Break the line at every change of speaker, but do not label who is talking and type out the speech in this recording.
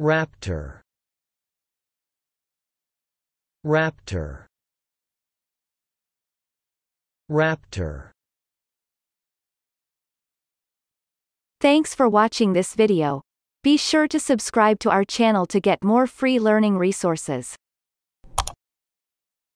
Raptor Raptor Raptor
Thanks for watching this video. Be sure to subscribe to our channel to get more free learning resources.